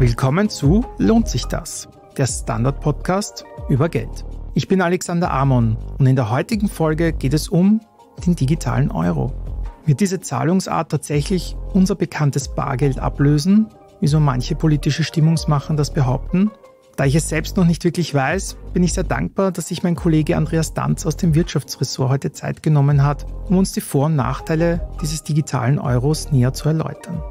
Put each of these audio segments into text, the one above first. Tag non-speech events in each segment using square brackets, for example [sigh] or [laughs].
Willkommen zu Lohnt sich das? Der Standard-Podcast über Geld. Ich bin Alexander Amon und in der heutigen Folge geht es um den digitalen Euro. Wird diese Zahlungsart tatsächlich unser bekanntes Bargeld ablösen, wie so manche politische Stimmungsmacher das behaupten? Da ich es selbst noch nicht wirklich weiß, bin ich sehr dankbar, dass sich mein Kollege Andreas Danz aus dem Wirtschaftsressort heute Zeit genommen hat, um uns die Vor- und Nachteile dieses digitalen Euros näher zu erläutern.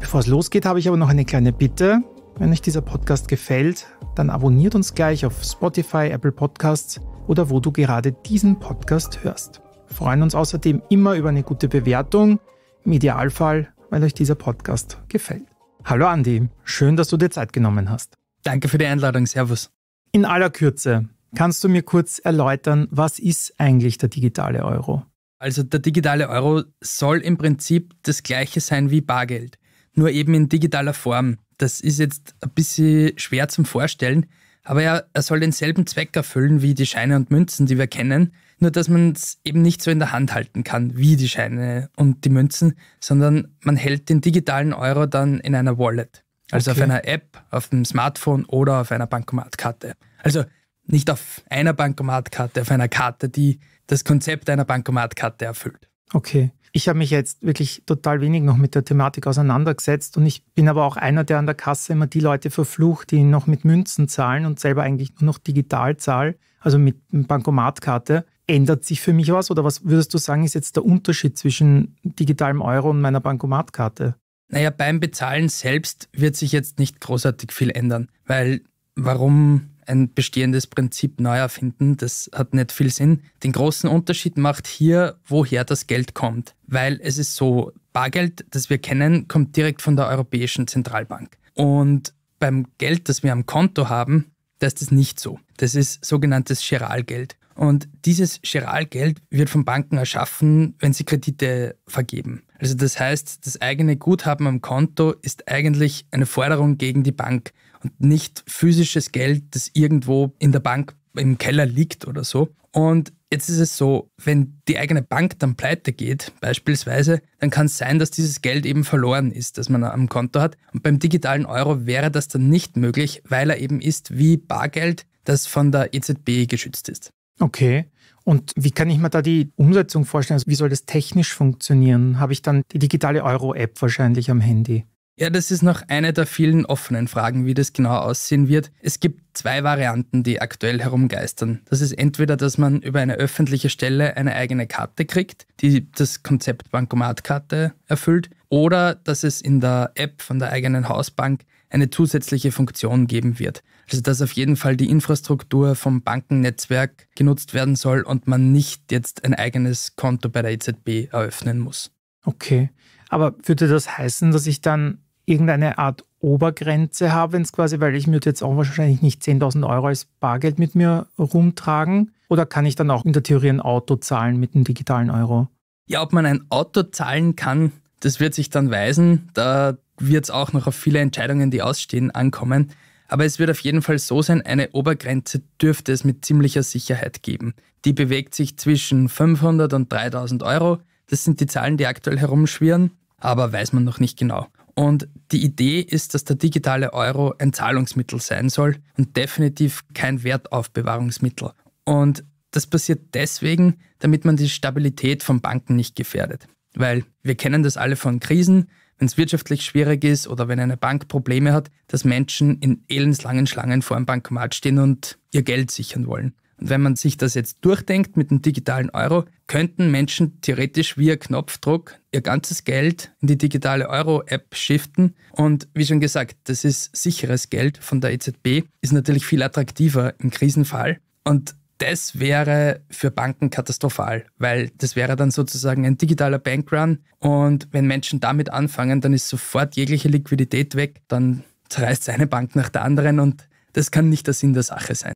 Bevor es losgeht, habe ich aber noch eine kleine Bitte. Wenn euch dieser Podcast gefällt, dann abonniert uns gleich auf Spotify, Apple Podcasts oder wo du gerade diesen Podcast hörst freuen uns außerdem immer über eine gute Bewertung, im Idealfall, weil euch dieser Podcast gefällt. Hallo Andi, schön, dass du dir Zeit genommen hast. Danke für die Einladung, Servus. In aller Kürze, kannst du mir kurz erläutern, was ist eigentlich der digitale Euro? Also der digitale Euro soll im Prinzip das gleiche sein wie Bargeld, nur eben in digitaler Form. Das ist jetzt ein bisschen schwer zum Vorstellen, aber er, er soll denselben Zweck erfüllen wie die Scheine und Münzen, die wir kennen, nur dass man es eben nicht so in der Hand halten kann, wie die Scheine und die Münzen, sondern man hält den digitalen Euro dann in einer Wallet. Also okay. auf einer App, auf dem Smartphone oder auf einer Bankomatkarte. Also nicht auf einer Bankomatkarte, auf einer Karte, die das Konzept einer Bankomatkarte erfüllt. Okay. Ich habe mich jetzt wirklich total wenig noch mit der Thematik auseinandergesetzt und ich bin aber auch einer, der an der Kasse immer die Leute verflucht, die noch mit Münzen zahlen und selber eigentlich nur noch digital zahlen, also mit Bankomatkarte. Ändert sich für mich was oder was würdest du sagen, ist jetzt der Unterschied zwischen digitalem Euro und meiner Bankomatkarte? Naja, beim Bezahlen selbst wird sich jetzt nicht großartig viel ändern, weil warum ein bestehendes Prinzip neu erfinden, das hat nicht viel Sinn. Den großen Unterschied macht hier, woher das Geld kommt, weil es ist so, Bargeld, das wir kennen, kommt direkt von der Europäischen Zentralbank. Und beim Geld, das wir am Konto haben, da ist das nicht so. Das ist sogenanntes Chiralgeld. Und dieses Giralgeld wird von Banken erschaffen, wenn sie Kredite vergeben. Also das heißt, das eigene Guthaben am Konto ist eigentlich eine Forderung gegen die Bank und nicht physisches Geld, das irgendwo in der Bank im Keller liegt oder so. Und jetzt ist es so, wenn die eigene Bank dann pleite geht, beispielsweise, dann kann es sein, dass dieses Geld eben verloren ist, das man am Konto hat. Und beim digitalen Euro wäre das dann nicht möglich, weil er eben ist wie Bargeld, das von der EZB geschützt ist. Okay. Und wie kann ich mir da die Umsetzung vorstellen? Also wie soll das technisch funktionieren? Habe ich dann die digitale Euro-App wahrscheinlich am Handy? Ja, das ist noch eine der vielen offenen Fragen, wie das genau aussehen wird. Es gibt zwei Varianten, die aktuell herumgeistern. Das ist entweder, dass man über eine öffentliche Stelle eine eigene Karte kriegt, die das Konzept Bankomatkarte erfüllt, oder dass es in der App von der eigenen Hausbank eine zusätzliche Funktion geben wird. Also dass auf jeden Fall die Infrastruktur vom Bankennetzwerk genutzt werden soll und man nicht jetzt ein eigenes Konto bei der EZB eröffnen muss. Okay, aber würde das heißen, dass ich dann irgendeine Art Obergrenze habe, wenn es quasi, weil ich würde jetzt auch wahrscheinlich nicht 10.000 Euro als Bargeld mit mir rumtragen? Oder kann ich dann auch in der Theorie ein Auto zahlen mit einem digitalen Euro? Ja, ob man ein Auto zahlen kann, das wird sich dann weisen. Da wird es auch noch auf viele Entscheidungen, die ausstehen, ankommen. Aber es wird auf jeden Fall so sein, eine Obergrenze dürfte es mit ziemlicher Sicherheit geben. Die bewegt sich zwischen 500 und 3000 Euro. Das sind die Zahlen, die aktuell herumschwirren, aber weiß man noch nicht genau. Und die Idee ist, dass der digitale Euro ein Zahlungsmittel sein soll und definitiv kein Wertaufbewahrungsmittel. Und das passiert deswegen, damit man die Stabilität von Banken nicht gefährdet. Weil wir kennen das alle von Krisen wenn es wirtschaftlich schwierig ist oder wenn eine Bank Probleme hat, dass Menschen in elendslangen Schlangen vor einem Bankomat stehen und ihr Geld sichern wollen. Und wenn man sich das jetzt durchdenkt mit dem digitalen Euro, könnten Menschen theoretisch via Knopfdruck ihr ganzes Geld in die digitale Euro-App shiften. Und wie schon gesagt, das ist sicheres Geld von der EZB, ist natürlich viel attraktiver im Krisenfall. Und das wäre für Banken katastrophal, weil das wäre dann sozusagen ein digitaler Bankrun. Und wenn Menschen damit anfangen, dann ist sofort jegliche Liquidität weg, dann zerreißt eine Bank nach der anderen und das kann nicht der Sinn der Sache sein.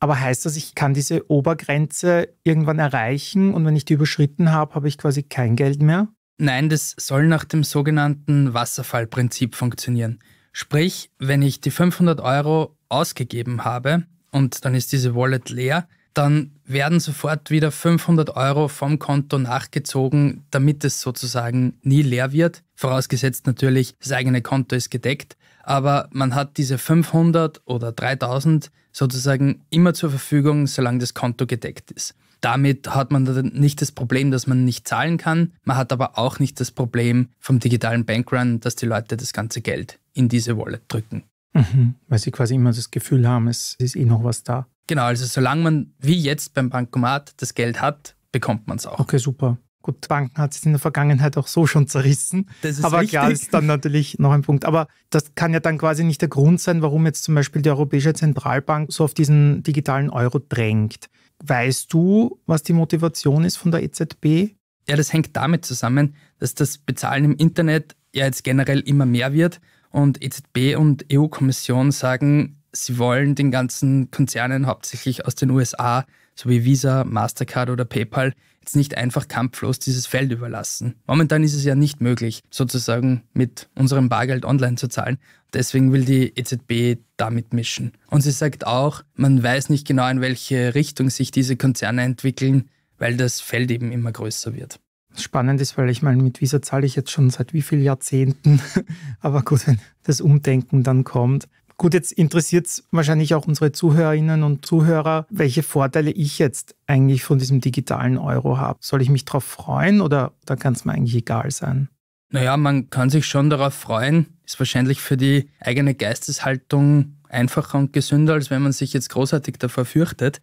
Aber heißt das, ich kann diese Obergrenze irgendwann erreichen und wenn ich die überschritten habe, habe ich quasi kein Geld mehr? Nein, das soll nach dem sogenannten Wasserfallprinzip funktionieren. Sprich, wenn ich die 500 Euro ausgegeben habe und dann ist diese Wallet leer, dann werden sofort wieder 500 Euro vom Konto nachgezogen, damit es sozusagen nie leer wird. Vorausgesetzt natürlich, das eigene Konto ist gedeckt, aber man hat diese 500 oder 3000 sozusagen immer zur Verfügung, solange das Konto gedeckt ist. Damit hat man dann nicht das Problem, dass man nicht zahlen kann. Man hat aber auch nicht das Problem vom digitalen Bankrun, dass die Leute das ganze Geld in diese Wallet drücken. Mhm, weil sie quasi immer das Gefühl haben, es ist eh noch was da. Genau, also solange man wie jetzt beim Bankomat das Geld hat, bekommt man es auch. Okay, super. Gut, Banken hat es in der Vergangenheit auch so schon zerrissen. Das ist Aber richtig. klar ist dann natürlich noch ein Punkt. Aber das kann ja dann quasi nicht der Grund sein, warum jetzt zum Beispiel die Europäische Zentralbank so auf diesen digitalen Euro drängt. Weißt du, was die Motivation ist von der EZB? Ja, das hängt damit zusammen, dass das Bezahlen im Internet ja jetzt generell immer mehr wird und EZB und EU-Kommission sagen, sie wollen den ganzen Konzernen hauptsächlich aus den USA, so wie Visa, Mastercard oder PayPal, jetzt nicht einfach kampflos dieses Feld überlassen. Momentan ist es ja nicht möglich, sozusagen mit unserem Bargeld online zu zahlen. Deswegen will die EZB damit mischen. Und sie sagt auch, man weiß nicht genau, in welche Richtung sich diese Konzerne entwickeln, weil das Feld eben immer größer wird. Spannend ist, weil ich meine, mit Visa zahle ich jetzt schon seit wie vielen Jahrzehnten. [laughs] Aber gut, wenn das Umdenken dann kommt, Gut, jetzt interessiert es wahrscheinlich auch unsere Zuhörerinnen und Zuhörer, welche Vorteile ich jetzt eigentlich von diesem digitalen Euro habe. Soll ich mich darauf freuen oder da kann es mir eigentlich egal sein? Naja, man kann sich schon darauf freuen. Ist wahrscheinlich für die eigene Geisteshaltung einfacher und gesünder, als wenn man sich jetzt großartig davor fürchtet.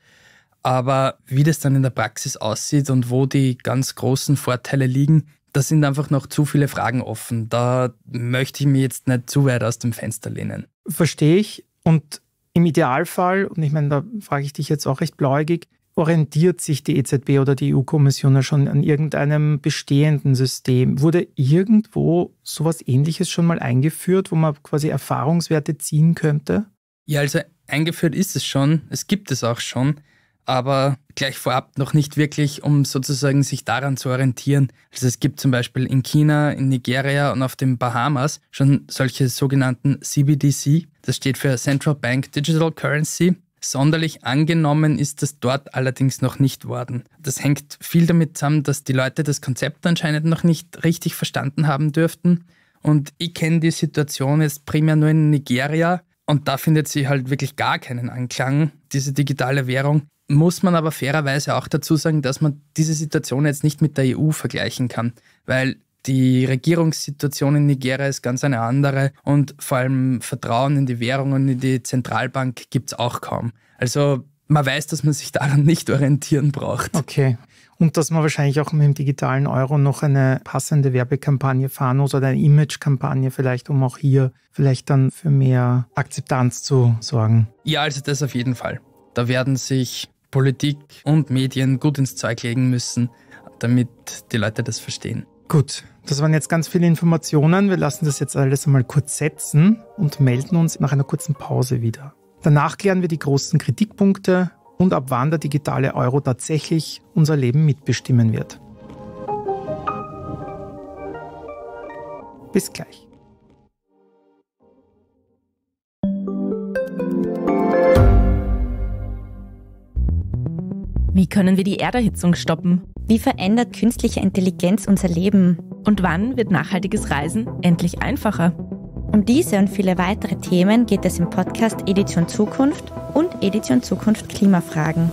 Aber wie das dann in der Praxis aussieht und wo die ganz großen Vorteile liegen, da sind einfach noch zu viele Fragen offen. Da möchte ich mir jetzt nicht zu weit aus dem Fenster lehnen. Verstehe ich. Und im Idealfall, und ich meine, da frage ich dich jetzt auch recht blauäugig, orientiert sich die EZB oder die EU-Kommission ja schon an irgendeinem bestehenden System? Wurde irgendwo sowas Ähnliches schon mal eingeführt, wo man quasi Erfahrungswerte ziehen könnte? Ja, also eingeführt ist es schon, es gibt es auch schon aber gleich vorab noch nicht wirklich, um sozusagen sich daran zu orientieren. Also es gibt zum Beispiel in China, in Nigeria und auf den Bahamas schon solche sogenannten CBDC. Das steht für Central Bank Digital Currency. Sonderlich angenommen ist das dort allerdings noch nicht worden. Das hängt viel damit zusammen, dass die Leute das Konzept anscheinend noch nicht richtig verstanden haben dürften. Und ich kenne die Situation jetzt primär nur in Nigeria. Und da findet sie halt wirklich gar keinen Anklang, diese digitale Währung muss man aber fairerweise auch dazu sagen, dass man diese Situation jetzt nicht mit der EU vergleichen kann, weil die Regierungssituation in Nigeria ist ganz eine andere und vor allem Vertrauen in die Währung und in die Zentralbank gibt es auch kaum. Also man weiß, dass man sich daran nicht orientieren braucht. Okay. Und dass man wahrscheinlich auch mit dem digitalen Euro noch eine passende Werbekampagne fahren muss oder eine Imagekampagne vielleicht, um auch hier vielleicht dann für mehr Akzeptanz zu sorgen. Ja, also das auf jeden Fall. Da werden sich Politik und Medien gut ins Zeug legen müssen, damit die Leute das verstehen. Gut, das waren jetzt ganz viele Informationen. Wir lassen das jetzt alles einmal kurz setzen und melden uns nach einer kurzen Pause wieder. Danach klären wir die großen Kritikpunkte und ab wann der digitale Euro tatsächlich unser Leben mitbestimmen wird. Bis gleich. Wie können wir die Erderhitzung stoppen? Wie verändert künstliche Intelligenz unser Leben? Und wann wird nachhaltiges Reisen endlich einfacher? Um diese und viele weitere Themen geht es im Podcast Edition Zukunft und Edition Zukunft Klimafragen.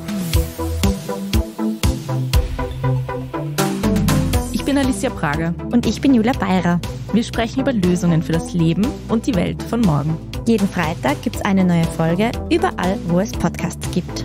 Ich bin Alicia Prager. Und ich bin Julia Beirer. Wir sprechen über Lösungen für das Leben und die Welt von morgen. Jeden Freitag gibt es eine neue Folge, überall, wo es Podcasts gibt.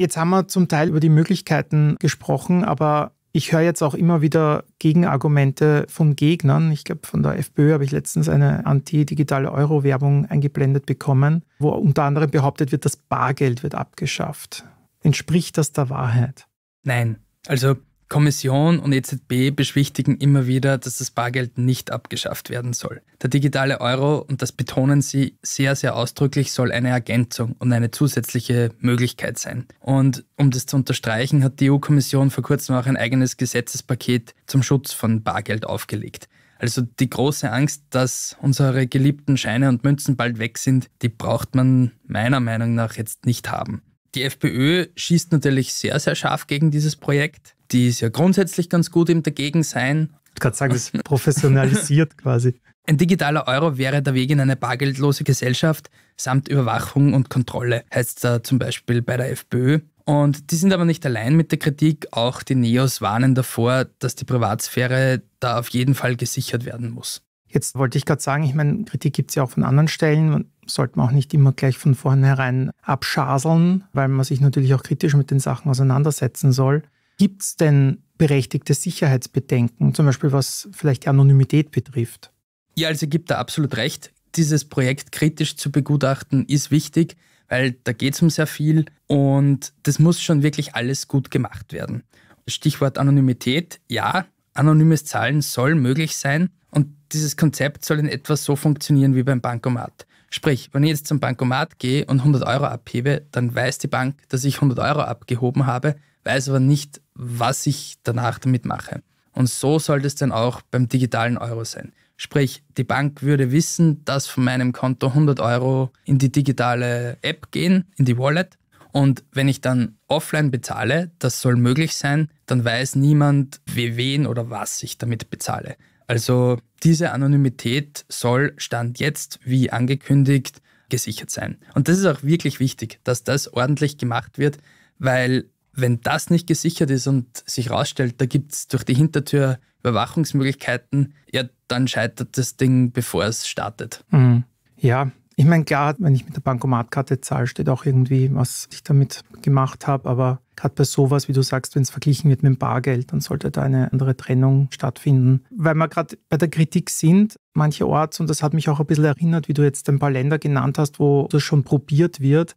Jetzt haben wir zum Teil über die Möglichkeiten gesprochen, aber ich höre jetzt auch immer wieder Gegenargumente von Gegnern. Ich glaube, von der FPÖ habe ich letztens eine anti-digitale Euro-Werbung eingeblendet bekommen, wo unter anderem behauptet wird, das Bargeld wird abgeschafft. Entspricht das der Wahrheit? Nein. Also Kommission und EZB beschwichtigen immer wieder, dass das Bargeld nicht abgeschafft werden soll. Der digitale Euro, und das betonen sie sehr, sehr ausdrücklich, soll eine Ergänzung und eine zusätzliche Möglichkeit sein. Und um das zu unterstreichen, hat die EU-Kommission vor kurzem auch ein eigenes Gesetzespaket zum Schutz von Bargeld aufgelegt. Also die große Angst, dass unsere geliebten Scheine und Münzen bald weg sind, die braucht man meiner Meinung nach jetzt nicht haben. Die FPÖ schießt natürlich sehr, sehr scharf gegen dieses Projekt die ist ja grundsätzlich ganz gut im Dagegensein. Ich kann sagen, das professionalisiert [laughs] quasi. Ein digitaler Euro wäre der Weg in eine bargeldlose Gesellschaft samt Überwachung und Kontrolle, heißt da zum Beispiel bei der FPÖ. Und die sind aber nicht allein mit der Kritik, auch die Neos warnen davor, dass die Privatsphäre da auf jeden Fall gesichert werden muss. Jetzt wollte ich gerade sagen, ich meine, Kritik gibt es ja auch von anderen Stellen. Sollte man auch nicht immer gleich von vornherein abschaseln, weil man sich natürlich auch kritisch mit den Sachen auseinandersetzen soll. Gibt es denn berechtigte Sicherheitsbedenken, zum Beispiel was vielleicht die Anonymität betrifft? Ja, also gibt da absolut recht. Dieses Projekt kritisch zu begutachten ist wichtig, weil da geht es um sehr viel und das muss schon wirklich alles gut gemacht werden. Stichwort Anonymität, ja, anonymes Zahlen soll möglich sein und dieses Konzept soll in etwa so funktionieren wie beim Bankomat. Sprich, wenn ich jetzt zum Bankomat gehe und 100 Euro abhebe, dann weiß die Bank, dass ich 100 Euro abgehoben habe weiß aber nicht, was ich danach damit mache. Und so sollte es dann auch beim digitalen Euro sein. Sprich, die Bank würde wissen, dass von meinem Konto 100 Euro in die digitale App gehen, in die Wallet. Und wenn ich dann offline bezahle, das soll möglich sein, dann weiß niemand, wie wen oder was ich damit bezahle. Also diese Anonymität soll Stand jetzt, wie angekündigt, gesichert sein. Und das ist auch wirklich wichtig, dass das ordentlich gemacht wird, weil wenn das nicht gesichert ist und sich rausstellt, da gibt es durch die Hintertür Überwachungsmöglichkeiten, ja, dann scheitert das Ding, bevor es startet. Mhm. Ja, ich meine, klar, wenn ich mit der Bankomatkarte zahle, steht auch irgendwie, was ich damit gemacht habe. Aber gerade bei sowas, wie du sagst, wenn es verglichen wird mit dem Bargeld, dann sollte da eine andere Trennung stattfinden. Weil wir gerade bei der Kritik sind, mancherorts, und das hat mich auch ein bisschen erinnert, wie du jetzt ein paar Länder genannt hast, wo das schon probiert wird,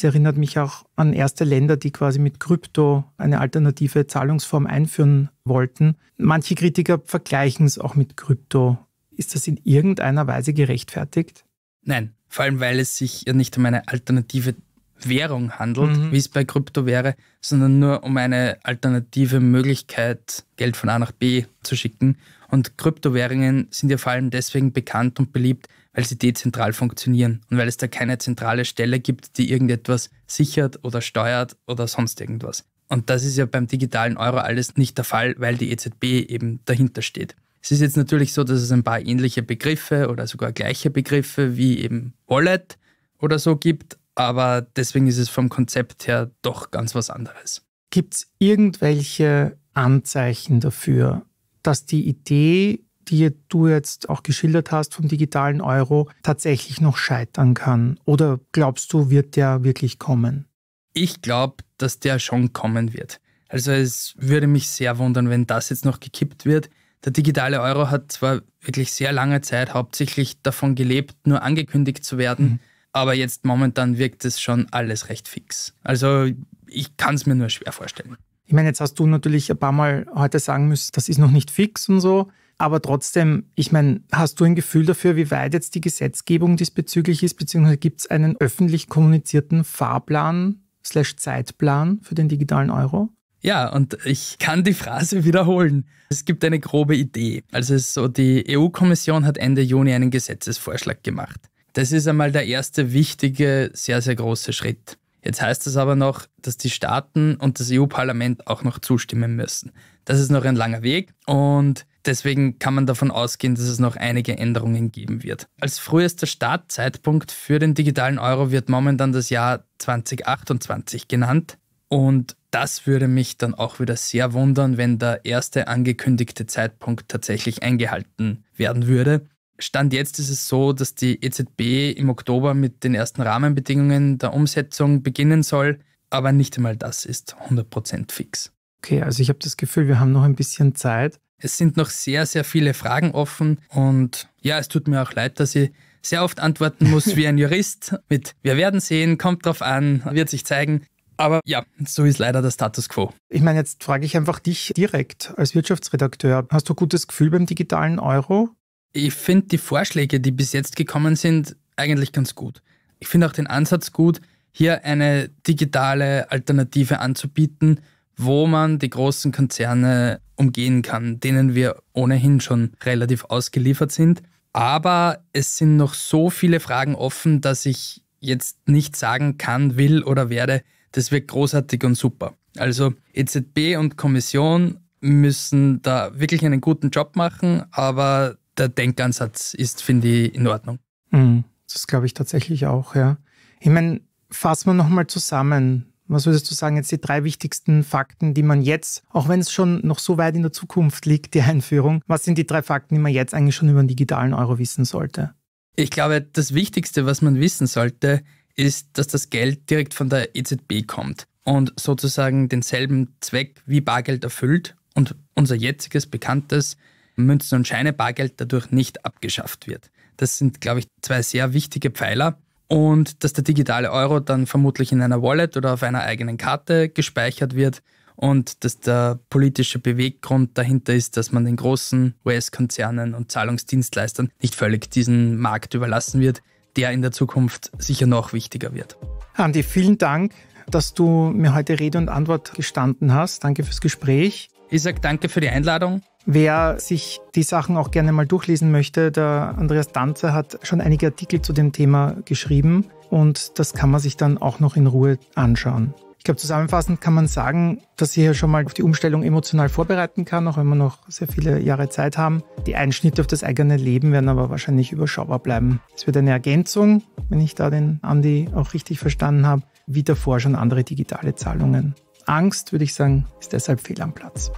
Sie erinnert mich auch an erste Länder, die quasi mit Krypto eine alternative Zahlungsform einführen wollten. Manche Kritiker vergleichen es auch mit Krypto. Ist das in irgendeiner Weise gerechtfertigt? Nein, vor allem weil es sich ja nicht um eine alternative Währung handelt, mhm. wie es bei Krypto wäre, sondern nur um eine alternative Möglichkeit, Geld von A nach B zu schicken. Und Kryptowährungen sind ja vor allem deswegen bekannt und beliebt, weil sie dezentral funktionieren und weil es da keine zentrale Stelle gibt, die irgendetwas sichert oder steuert oder sonst irgendwas. Und das ist ja beim digitalen Euro alles nicht der Fall, weil die EZB eben dahinter steht. Es ist jetzt natürlich so, dass es ein paar ähnliche Begriffe oder sogar gleiche Begriffe wie eben Wallet oder so gibt, aber deswegen ist es vom Konzept her doch ganz was anderes. Gibt es irgendwelche Anzeichen dafür, dass die Idee die du jetzt auch geschildert hast vom digitalen Euro, tatsächlich noch scheitern kann? Oder glaubst du, wird der wirklich kommen? Ich glaube, dass der schon kommen wird. Also es würde mich sehr wundern, wenn das jetzt noch gekippt wird. Der digitale Euro hat zwar wirklich sehr lange Zeit hauptsächlich davon gelebt, nur angekündigt zu werden, mhm. aber jetzt momentan wirkt es schon alles recht fix. Also ich kann es mir nur schwer vorstellen. Ich meine, jetzt hast du natürlich ein paar Mal heute sagen müssen, das ist noch nicht fix und so. Aber trotzdem, ich meine, hast du ein Gefühl dafür, wie weit jetzt die Gesetzgebung diesbezüglich ist, beziehungsweise gibt es einen öffentlich kommunizierten Fahrplan slash Zeitplan für den digitalen Euro? Ja, und ich kann die Phrase [laughs] wiederholen. Es gibt eine grobe Idee. Also es ist so, die EU-Kommission hat Ende Juni einen Gesetzesvorschlag gemacht. Das ist einmal der erste wichtige, sehr, sehr große Schritt. Jetzt heißt es aber noch, dass die Staaten und das EU-Parlament auch noch zustimmen müssen. Das ist noch ein langer Weg und Deswegen kann man davon ausgehen, dass es noch einige Änderungen geben wird. Als frühester Startzeitpunkt für den digitalen Euro wird momentan das Jahr 2028 genannt. Und das würde mich dann auch wieder sehr wundern, wenn der erste angekündigte Zeitpunkt tatsächlich eingehalten werden würde. Stand jetzt ist es so, dass die EZB im Oktober mit den ersten Rahmenbedingungen der Umsetzung beginnen soll, aber nicht einmal das ist 100% fix. Okay, also ich habe das Gefühl, wir haben noch ein bisschen Zeit. Es sind noch sehr, sehr viele Fragen offen und ja, es tut mir auch leid, dass ich sehr oft antworten muss [laughs] wie ein Jurist mit Wir werden sehen, kommt drauf an, wird sich zeigen. Aber ja, so ist leider der Status quo. Ich meine, jetzt frage ich einfach dich direkt als Wirtschaftsredakteur. Hast du ein gutes Gefühl beim digitalen Euro? Ich finde die Vorschläge, die bis jetzt gekommen sind, eigentlich ganz gut. Ich finde auch den Ansatz gut, hier eine digitale Alternative anzubieten, wo man die großen Konzerne umgehen kann, denen wir ohnehin schon relativ ausgeliefert sind. Aber es sind noch so viele Fragen offen, dass ich jetzt nicht sagen kann, will oder werde, das wird großartig und super. Also EZB und Kommission müssen da wirklich einen guten Job machen, aber der Denkansatz ist, finde ich, in Ordnung. Mhm. Das glaube ich tatsächlich auch, ja. Ich meine, fassen wir nochmal zusammen. Was würdest du sagen, jetzt die drei wichtigsten Fakten, die man jetzt, auch wenn es schon noch so weit in der Zukunft liegt, die Einführung, was sind die drei Fakten, die man jetzt eigentlich schon über den digitalen Euro wissen sollte? Ich glaube, das Wichtigste, was man wissen sollte, ist, dass das Geld direkt von der EZB kommt und sozusagen denselben Zweck wie Bargeld erfüllt und unser jetziges bekanntes Münzen- und Scheine-Bargeld dadurch nicht abgeschafft wird. Das sind, glaube ich, zwei sehr wichtige Pfeiler und dass der digitale Euro dann vermutlich in einer Wallet oder auf einer eigenen Karte gespeichert wird und dass der politische Beweggrund dahinter ist, dass man den großen US-Konzernen und Zahlungsdienstleistern nicht völlig diesen Markt überlassen wird, der in der Zukunft sicher noch wichtiger wird. Andi, vielen Dank, dass du mir heute Rede und Antwort gestanden hast. Danke fürs Gespräch. Ich sage danke für die Einladung Wer sich die Sachen auch gerne mal durchlesen möchte, der Andreas Danzer hat schon einige Artikel zu dem Thema geschrieben und das kann man sich dann auch noch in Ruhe anschauen. Ich glaube, zusammenfassend kann man sagen, dass hier schon mal auf die Umstellung emotional vorbereiten kann, auch wenn wir noch sehr viele Jahre Zeit haben. Die Einschnitte auf das eigene Leben werden aber wahrscheinlich überschaubar bleiben. Es wird eine Ergänzung, wenn ich da den Andi auch richtig verstanden habe, wie davor schon andere digitale Zahlungen. Angst, würde ich sagen, ist deshalb fehl am Platz.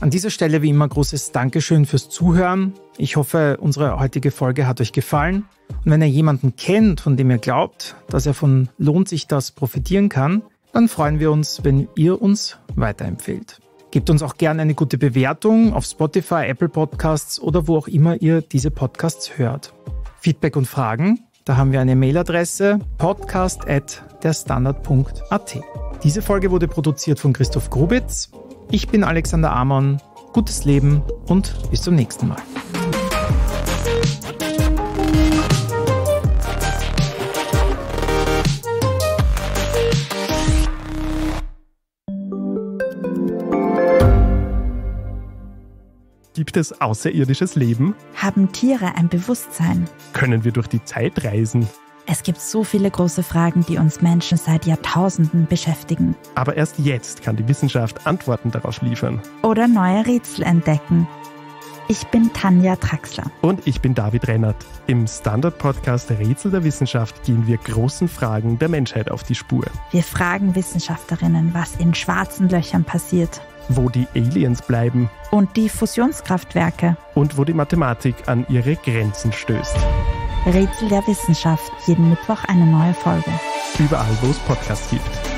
An dieser Stelle wie immer großes Dankeschön fürs Zuhören. Ich hoffe, unsere heutige Folge hat euch gefallen. Und wenn ihr jemanden kennt, von dem ihr glaubt, dass er von Lohnt sich das profitieren kann, dann freuen wir uns, wenn ihr uns weiterempfehlt. Gebt uns auch gerne eine gute Bewertung auf Spotify, Apple Podcasts oder wo auch immer ihr diese Podcasts hört. Feedback und Fragen, da haben wir eine Mailadresse podcast@derstandard.at. Diese Folge wurde produziert von Christoph Grubitz. Ich bin Alexander Amon, gutes Leben und bis zum nächsten Mal. Gibt es außerirdisches Leben? Haben Tiere ein Bewusstsein? Können wir durch die Zeit reisen? Es gibt so viele große Fragen, die uns Menschen seit Jahrtausenden beschäftigen. Aber erst jetzt kann die Wissenschaft Antworten darauf liefern. Oder neue Rätsel entdecken. Ich bin Tanja Traxler. Und ich bin David Rennert. Im Standard-Podcast Rätsel der Wissenschaft gehen wir großen Fragen der Menschheit auf die Spur. Wir fragen Wissenschaftlerinnen, was in schwarzen Löchern passiert. Wo die Aliens bleiben. Und die Fusionskraftwerke. Und wo die Mathematik an ihre Grenzen stößt. Rätsel der Wissenschaft. Jeden Mittwoch eine neue Folge. Überall, wo es Podcasts gibt.